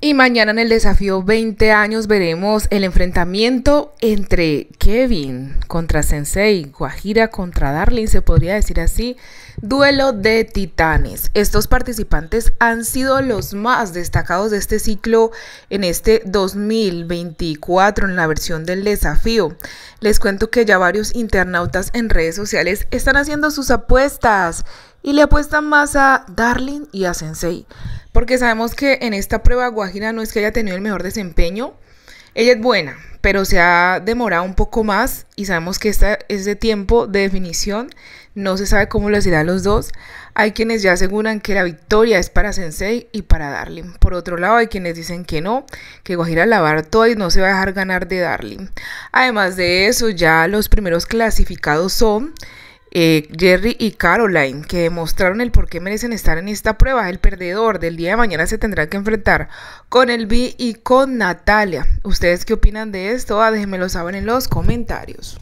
Y mañana en el desafío 20 años veremos el enfrentamiento entre Kevin contra Sensei, Guajira contra Darling, se podría decir así, duelo de titanes. Estos participantes han sido los más destacados de este ciclo en este 2024 en la versión del desafío. Les cuento que ya varios internautas en redes sociales están haciendo sus apuestas y le apuestan más a Darling y a Sensei, porque sabemos que en esta prueba Guajira no es que haya tenido el mejor desempeño, ella es buena, pero se ha demorado un poco más y sabemos que esta, de tiempo de definición no se sabe cómo lo a los dos. Hay quienes ya aseguran que la victoria es para Sensei y para Darling. Por otro lado, hay quienes dicen que no, que Guajira la va a y no se va a dejar ganar de Darling. Además de eso, ya los primeros clasificados son eh, Jerry y Caroline, que demostraron el por qué merecen estar en esta prueba. El perdedor del día de mañana se tendrá que enfrentar con el B y con Natalia. ¿Ustedes qué opinan de esto? Ah, déjenmelo saber en los comentarios.